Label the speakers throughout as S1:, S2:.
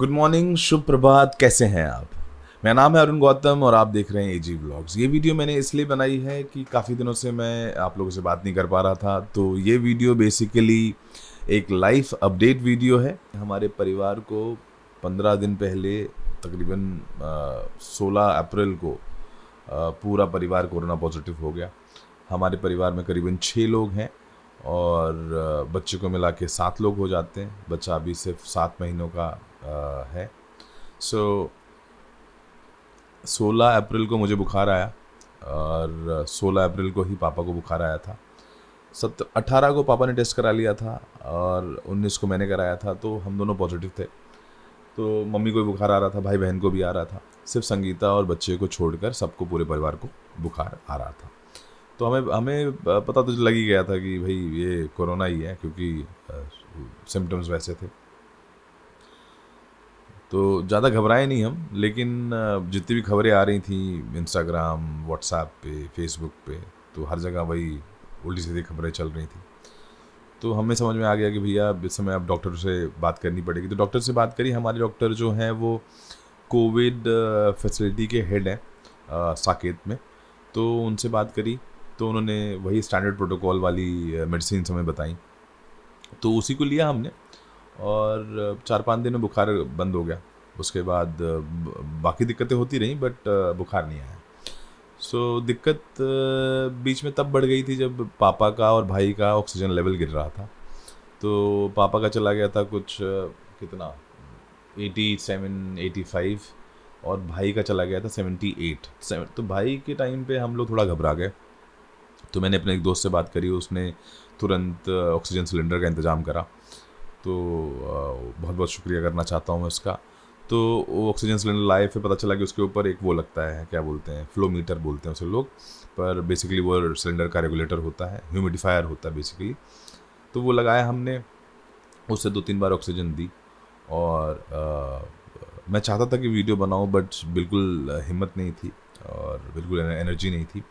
S1: good morning शुभ प्रभात कैसे हैं आप मेरा नाम है अरुण गौतम और आप देख रहे हैं एजी ब्लॉग्स ये वीडियो मैंने इसलिए बनाई है कि काफ़ी दिनों से मैं आप लोगों से बात नहीं कर पा रहा था तो ये वीडियो बेसिकली एक लाइफ अपडेट वीडियो है हमारे परिवार को पंद्रह दिन पहले तकरीबन सोलह अप्रैल को आ, पूरा परिवार कोरोना पॉजिटिव हो गया हमारे परिवार में करीबन छः लोग हैं और बच्चे को मिला के सात लोग हो जाते हैं बच्चा अभी सिर्फ सात महीनों का है सो सोलह अप्रैल को मुझे बुखार आया और सोलह अप्रैल को ही पापा को बुखार आया था सत अठारह को पापा ने टेस्ट करा लिया था और उन्नीस को मैंने कराया था तो हम दोनों पॉजिटिव थे तो मम्मी को भी बुखार आ रहा था भाई बहन को भी आ रहा था सिर्फ संगीता और बच्चे को छोड़कर सबको पूरे परिवार को बुखार आ रहा था तो हमें हमें पता तो लग ही गया था कि भाई ये कोरोना ही है क्योंकि सिम्टम्स वैसे थे तो ज़्यादा घबराए नहीं हम लेकिन जितनी भी खबरें आ रही थी इंस्टाग्राम व्हाट्सएप पे फेसबुक पे तो हर जगह वही उल्टी सीधी खबरें चल रही थी तो हमें समझ में आ गया कि भैया इस समय आप डॉक्टर से बात करनी पड़ेगी तो डॉक्टर से बात करी हमारे डॉक्टर जो हैं वो कोविड फैसिलिटी के हेड हैं साकेत में तो उनसे बात करी तो उन्होंने वही स्टैंडर्ड प्रोटोकॉल वाली मेडिसिन हमें बताई तो उसी को लिया हमने और चार पाँच दिन में बुखार बंद हो गया उसके बाद बाकी दिक्कतें होती रहीं बट बुखार नहीं आया सो so, दिक्कत बीच में तब बढ़ गई थी जब पापा का और भाई का ऑक्सीजन लेवल गिर रहा था तो पापा का चला गया था कुछ कितना एटी सेवन एटी फाइव और भाई का चला गया था सेवेंटी एट तो भाई के टाइम पे हम लोग थोड़ा घबरा गए तो मैंने अपने एक दोस्त से बात करी उसने तुरंत ऑक्सीजन सिलेंडर का इंतज़ाम करा तो बहुत बहुत शुक्रिया करना चाहता हूँ मैं उसका तो वो ऑक्सीजन सिलेंडर लाए फिर पता चला कि उसके ऊपर एक वो लगता है क्या बोलते हैं फ्लो मीटर बोलते हैं उसे लोग पर बेसिकली वो सिलेंडर का रेगुलेटर होता है ह्यूमिडिफायर होता है बेसिकली तो वो लगाया हमने उससे दो तीन बार ऑक्सीजन दी और आ, मैं चाहता था कि वीडियो बनाऊँ बट बिल्कुल हिम्मत नहीं थी और बिल्कुल एनर्जी नहीं थी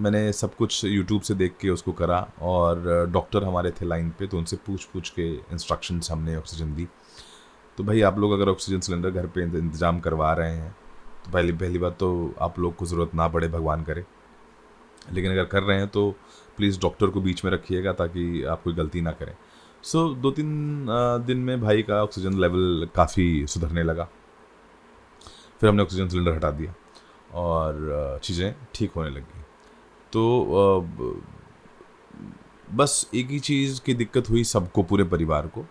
S1: मैंने सब कुछ यूट्यूब से देख के उसको करा और डॉक्टर हमारे थे लाइन पे तो उनसे पूछ पूछ के इंस्ट्रक्शंस हमने ऑक्सीजन दी तो भाई आप लोग अगर ऑक्सीजन सिलेंडर घर पे इंतज़ाम करवा रहे हैं तो पहली पहली बात तो आप लोग को ज़रूरत ना पड़े भगवान करे लेकिन अगर कर रहे हैं तो प्लीज़ डॉक्टर को बीच में रखिएगा ताकि आप कोई गलती ना करें सो so, दो तीन दिन में भाई का ऑक्सीजन लेवल काफ़ी सुधरने लगा फिर हमने ऑक्सीजन सिलेंडर हटा दिया और चीज़ें ठीक होने लगी तो बस एक ही चीज़ की दिक्कत हुई सबको पूरे परिवार को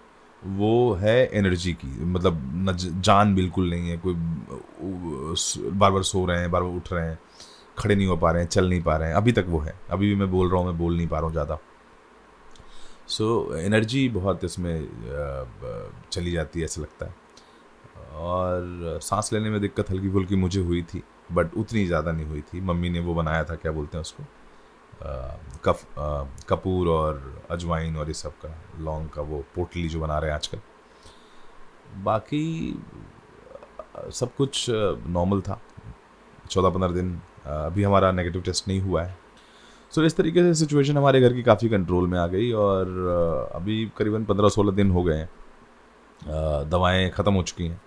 S1: वो है एनर्जी की मतलब न जान बिल्कुल नहीं है कोई बार बार सो रहे हैं बार बार उठ रहे हैं खड़े नहीं हो पा रहे हैं चल नहीं पा रहे हैं अभी तक वो है अभी भी मैं बोल रहा हूँ मैं बोल नहीं पा रहा हूँ ज़्यादा सो so, एनर्जी बहुत इसमें चली जाती है ऐसा लगता है और सांस लेने में दिक्कत हल्की फुल्की मुझे हुई थी बट उतनी ज़्यादा नहीं हुई थी मम्मी ने वो बनाया था क्या बोलते हैं उसको कफ कपूर और अजवाइन और ये सब का लौंग का वो पोटली जो बना रहे हैं आजकल बाकी सब कुछ नॉर्मल था चौदह पंद्रह दिन अभी हमारा नेगेटिव टेस्ट नहीं हुआ है सो so, इस तरीके से सिचुएशन हमारे घर की काफ़ी कंट्रोल में आ गई और अभी करीबन पंद्रह सोलह दिन हो गए हैं दवाएं ख़त्म हो चुकी हैं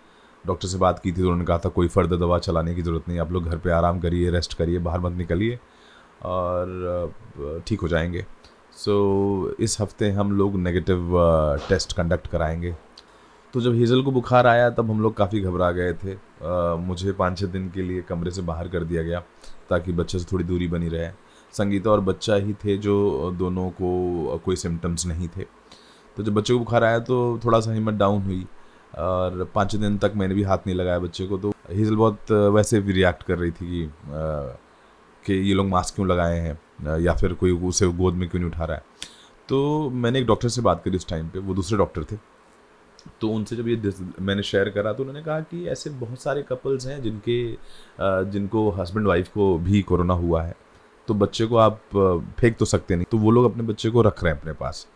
S1: डॉक्टर से बात की थी तो उन्होंने कहा था कोई फर्दर दवा चलाने की ज़रूरत नहीं आप लोग घर पे आराम करिए रेस्ट करिए बाहर मत निकलिए और ठीक हो जाएंगे सो so, इस हफ्ते हम लोग नेगेटिव टेस्ट कंडक्ट कराएंगे तो जब हेज़ल को बुखार आया तब हम लोग काफ़ी घबरा गए थे आ, मुझे पाँच छः दिन के लिए कमरे से बाहर कर दिया गया ताकि बच्चे से थोड़ी दूरी बनी रहे संगीता और बच्चा ही थे जो दोनों को कोई सिम्टम्स नहीं थे तो जब बच्चे को बुखार आया तो थोड़ा सा हिम्मत डाउन हुई और पाँच दिन तक मैंने भी हाथ नहीं लगाया बच्चे को तो हेज़ल बहुत वैसे भी रिएक्ट कर रही थी कि आ, कि ये लोग मास्क क्यों लगाए हैं या फिर कोई उसे गोद में क्यों नहीं उठा रहा है तो मैंने एक डॉक्टर से बात करी उस टाइम पे वो दूसरे डॉक्टर थे तो उनसे जब ये मैंने शेयर करा तो उन्होंने कहा कि ऐसे बहुत सारे कपल्स हैं जिनके जिनको हस्बैंड वाइफ को भी कोरोना हुआ है तो बच्चे को आप फेंक तो सकते नहीं तो वो लोग अपने बच्चे को रख रहे हैं अपने पास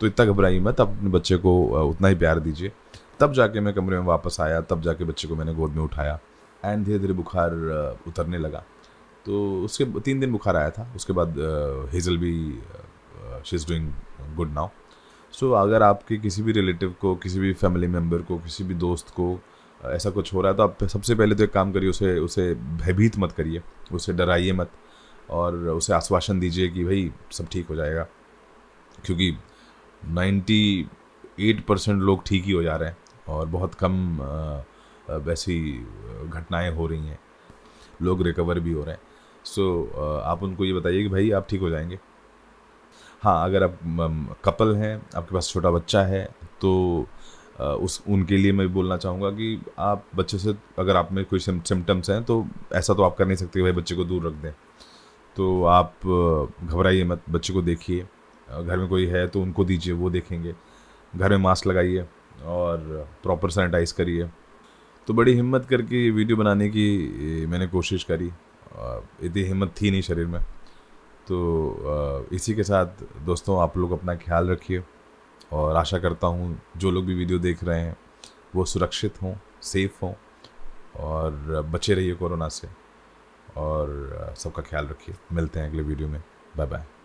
S1: तो इतना घबराई मत आप अपने बच्चे को उतना ही प्यार दीजिए तब जाके मैं कमरे में वापस आया तब जाके बच्चे को मैंने गोद में उठाया एंड धीरे धीरे बुखार उतरने लगा तो उसके तीन दिन बुखार आया था उसके बाद हेज़ल भी she is doing good now so अगर आपके किसी भी रिलेटिव को किसी भी फैमिली मेम्बर को किसी भी दोस्त को ऐसा कुछ हो रहा है तो आप सबसे पहले तो एक काम करिए उसे उसे भयभीत मत करिए उसे डराइए मत और उसे आश्वासन दीजिए कि भाई सब ठीक हो जाएगा क्योंकि नाइन्टी एट परसेंट लोग ठीक ही हो जा रहे हैं और बहुत कम वैसी घटनाएं हो रही हैं लोग रिकवर भी हो रहे हैं सो so, uh, आप उनको ये बताइए कि भाई आप ठीक हो जाएंगे हाँ अगर आप कपल हैं आपके पास छोटा बच्चा है तो उस उनके लिए मैं बोलना चाहूँगा कि आप बच्चे से अगर आप में कोई सिम्टम्स हैं तो ऐसा तो आप कर नहीं सकते भाई बच्चे को दूर रख दें तो आप घबराइए मत बच्चे को देखिए घर में कोई है तो उनको दीजिए वो देखेंगे घर में मास्क लगाइए और प्रॉपर सैनिटाइज करिए तो बड़ी हिम्मत करके ये वीडियो बनाने की मैंने कोशिश करी इतनी हिम्मत थी नहीं शरीर में तो इसी के साथ दोस्तों आप लोग अपना ख्याल रखिए और आशा करता हूँ जो लोग भी वीडियो देख रहे हैं वो सुरक्षित हों सेफ हों और बचे रहिए कोरोना से और सबका ख्याल रखिए मिलते हैं अगले वीडियो में बाय बाय